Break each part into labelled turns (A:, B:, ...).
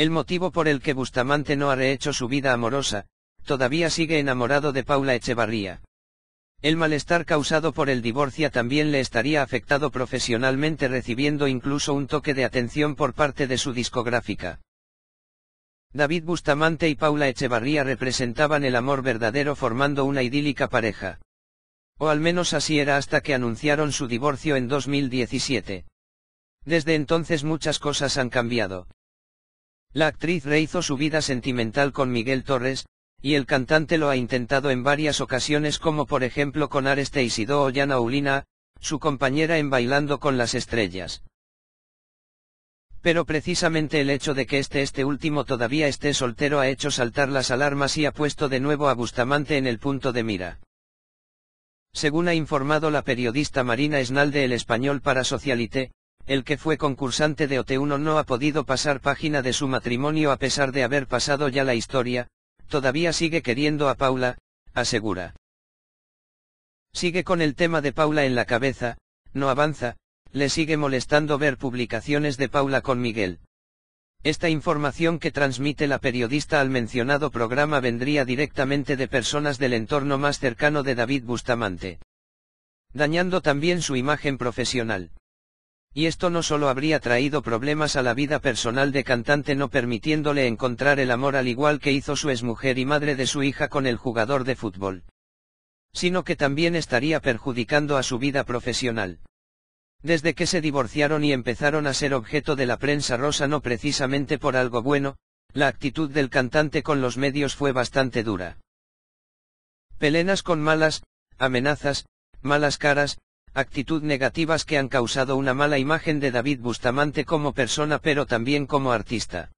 A: El motivo por el que Bustamante no ha rehecho su vida amorosa, todavía sigue enamorado de Paula Echevarría. El malestar causado por el divorcio también le estaría afectado profesionalmente recibiendo incluso un toque de atención por parte de su discográfica. David Bustamante y Paula Echevarría representaban el amor verdadero formando una idílica pareja. O al menos así era hasta que anunciaron su divorcio en 2017. Desde entonces muchas cosas han cambiado. La actriz rehizo su vida sentimental con Miguel Torres, y el cantante lo ha intentado en varias ocasiones como por ejemplo con Areste Isidó o Yana Ulina, su compañera en Bailando con las Estrellas. Pero precisamente el hecho de que este este último todavía esté soltero ha hecho saltar las alarmas y ha puesto de nuevo a Bustamante en el punto de mira. Según ha informado la periodista Marina Esnalde el español para Socialite, el que fue concursante de OT1 no ha podido pasar página de su matrimonio a pesar de haber pasado ya la historia, todavía sigue queriendo a Paula, asegura. Sigue con el tema de Paula en la cabeza, no avanza, le sigue molestando ver publicaciones de Paula con Miguel. Esta información que transmite la periodista al mencionado programa vendría directamente de personas del entorno más cercano de David Bustamante. Dañando también su imagen profesional. Y esto no solo habría traído problemas a la vida personal de cantante no permitiéndole encontrar el amor al igual que hizo su exmujer y madre de su hija con el jugador de fútbol, sino que también estaría perjudicando a su vida profesional. Desde que se divorciaron y empezaron a ser objeto de la prensa rosa no precisamente por algo bueno, la actitud del cantante con los medios fue bastante dura. Pelenas con malas, amenazas, malas caras, actitud negativas que han causado una mala imagen de David Bustamante como persona pero también como artista.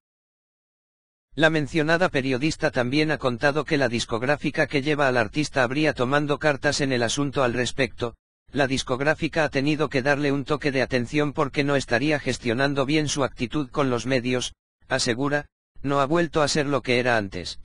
A: La mencionada periodista también ha contado que la discográfica que lleva al artista habría tomando cartas en el asunto al respecto, la discográfica ha tenido que darle un toque de atención porque no estaría gestionando bien su actitud con los medios, asegura, no ha vuelto a ser lo que era antes.